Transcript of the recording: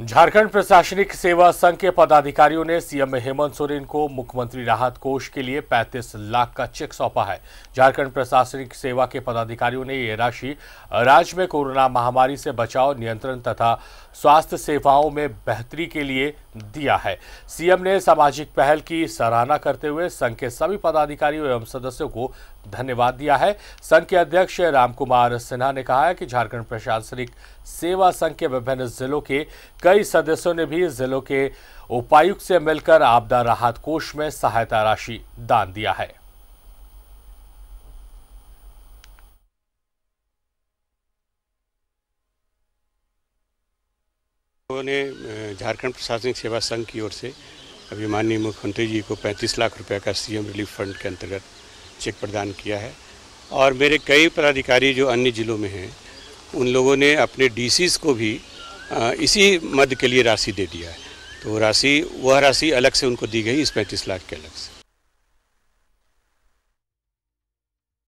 झारखंड प्रशासनिक सेवा संघ के पदाधिकारियों ने सीएम हेमंत सोरेन को मुख्यमंत्री राहत कोष के लिए 35 लाख का चेक सौंपा है झारखंड प्रशासनिक सेवा के पदाधिकारियों ने यह राशि राज्य में कोरोना महामारी से बचाव नियंत्रण तथा स्वास्थ्य सेवाओं में बेहतरी के लिए दिया है सीएम ने सामाजिक पहल की सराहना करते हुए संघ के सभी पदाधिकारियों एवं सदस्यों को धन्यवाद दिया है संघ के अध्यक्ष रामकुमार सिन्हा ने कहा है कि झारखंड प्रशासनिक सेवा संघ के विभिन्न जिलों के कई सदस्यों ने भी जिलों के उपायुक्त से मिलकर आपदा राहत कोष में सहायता राशि दान दिया है ने झारखंड प्रशासनिक सेवा संघ की ओर से अभी माननीय मुख्यमंत्री जी को 35 लाख रुपए का सीएम रिलीफ फंड के अंतर्गत चेक प्रदान किया है और मेरे कई पदाधिकारी जो अन्य ज़िलों में हैं उन लोगों ने अपने डीसीज़ को भी इसी मद के लिए राशि दे दिया है तो राशि वह राशि अलग से उनको दी गई इस पैंतीस लाख के अलग से